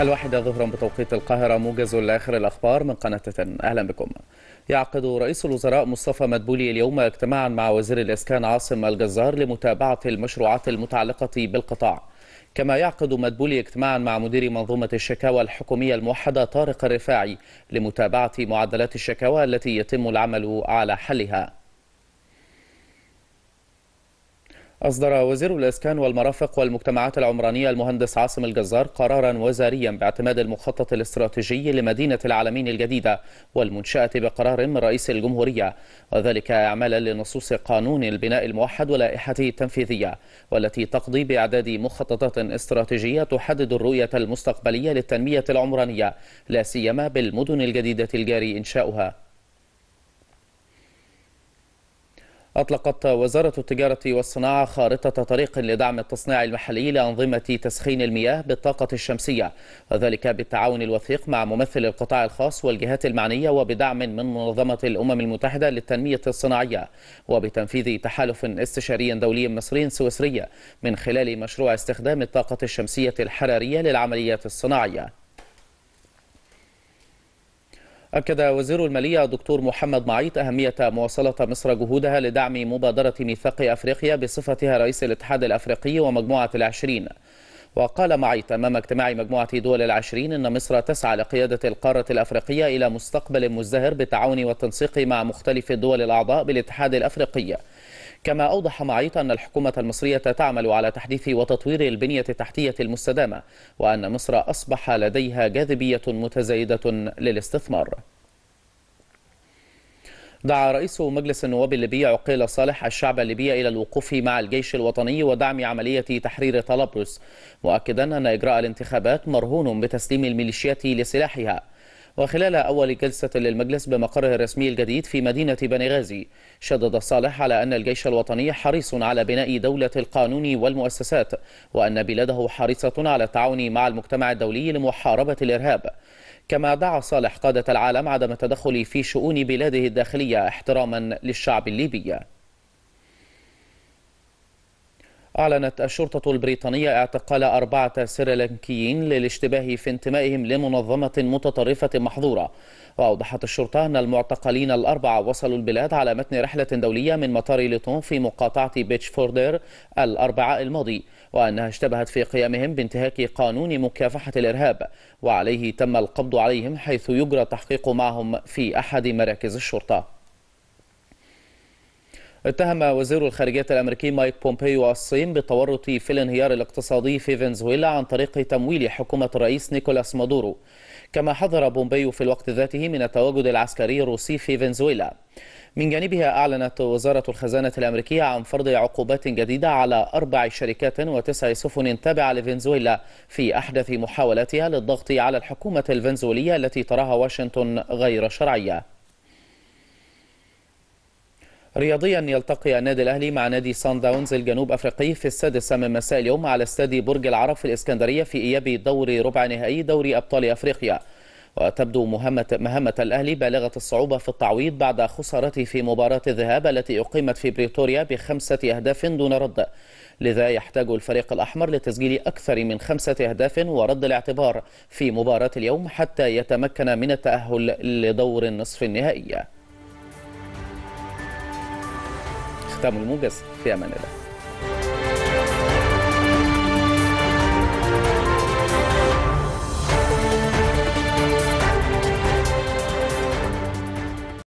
الواحدة ظهرا بتوقيت القاهرة موجز لآخر الأخبار من قناة أهلا بكم يعقد رئيس الوزراء مصطفى مدبولي اليوم اجتماعا مع وزير الإسكان عاصم الجزار لمتابعة المشروعات المتعلقة بالقطاع كما يعقد مدبولي اجتماعا مع مدير منظومة الشكاوى الحكومية الموحدة طارق الرفاعي لمتابعة معدلات الشكاوى التي يتم العمل على حلها أصدر وزير الإسكان والمرافق والمجتمعات العمرانية المهندس عاصم الجزار قرارا وزاريا باعتماد المخطط الاستراتيجي لمدينة العالمين الجديدة والمنشأة بقرار من رئيس الجمهورية وذلك إعمالا لنصوص قانون البناء الموحد ولائحته التنفيذية والتي تقضي بإعداد مخططات استراتيجية تحدد الرؤية المستقبلية للتنمية العمرانية لا سيما بالمدن الجديدة الجاري إنشاؤها أطلقت وزارة التجارة والصناعة خارطة طريق لدعم التصنيع المحلي لأنظمة تسخين المياه بالطاقة الشمسية وذلك بالتعاون الوثيق مع ممثل القطاع الخاص والجهات المعنية وبدعم من منظمة الأمم المتحدة للتنمية الصناعية وبتنفيذ تحالف استشاري دولي مصري سويسري من خلال مشروع استخدام الطاقة الشمسية الحرارية للعمليات الصناعية أكد وزير المالية دكتور محمد معيط أهمية مواصلة مصر جهودها لدعم مبادرة ميثاق أفريقيا بصفتها رئيس الاتحاد الأفريقي ومجموعة العشرين وقال معيط أمام اجتماع مجموعة دول العشرين أن مصر تسعى لقيادة القارة الأفريقية إلى مستقبل مزدهر بالتعاون والتنسيق مع مختلف الدول الأعضاء بالاتحاد الأفريقي كما أوضح معيط أن الحكومة المصرية تعمل على تحديث وتطوير البنية التحتية المستدامة وأن مصر أصبح لديها جاذبية متزايدة للاستثمار دعا رئيس مجلس النواب الليبي عقيل صالح الشعب الليبي إلى الوقوف مع الجيش الوطني ودعم عملية تحرير طلبرس مؤكدا أن إجراء الانتخابات مرهون بتسليم الميليشيات لسلاحها وخلال أول جلسة للمجلس بمقره الرسمي الجديد في مدينة بنغازي شدد صالح على أن الجيش الوطني حريص على بناء دولة القانون والمؤسسات وأن بلاده حريصة على التعاون مع المجتمع الدولي لمحاربة الإرهاب كما دعا صالح قادة العالم عدم التدخل في شؤون بلاده الداخلية احتراما للشعب الليبي أعلنت الشرطة البريطانية اعتقال أربعة سريلانكيين للاشتباه في انتمائهم لمنظمة متطرفة محظورة وأوضحت الشرطة أن المعتقلين الأربعة وصلوا البلاد على متن رحلة دولية من مطار ليتون في مقاطعة بيتش فوردير الأربعاء الماضي وأنها اشتبهت في قيامهم بانتهاك قانون مكافحة الإرهاب وعليه تم القبض عليهم حيث يجرى التحقيق معهم في أحد مراكز الشرطة اتهم وزير الخارجية الأمريكي مايك بومبيو الصين بالتورط في الانهيار الاقتصادي في فنزويلا عن طريق تمويل حكومة الرئيس نيكولاس مادورو كما حذر بومبيو في الوقت ذاته من التواجد العسكري الروسي في فنزويلا من جانبها أعلنت وزارة الخزانة الأمريكية عن فرض عقوبات جديدة على أربع شركات وتسع سفن تابعة لفنزويلا في أحدث محاولاتها للضغط على الحكومة الفنزويلية التي تراها واشنطن غير شرعية رياضيا يلتقي النادي الاهلي مع نادي سان داونز الجنوب افريقي في السادسه من مساء اليوم على استاد برج العرب في الاسكندريه في اياب دور ربع نهائي دوري ابطال افريقيا وتبدو مهمة, مهمة الأهلي بالغة الصعوبة في التعويض بعد خسارته في مباراة الذهاب التي أقيمت في بريتوريا بخمسة أهداف دون رد لذا يحتاج الفريق الأحمر لتسجيل أكثر من خمسة أهداف ورد الاعتبار في مباراة اليوم حتى يتمكن من التأهل لدور النصف النهائي ختام الموجز في امان الله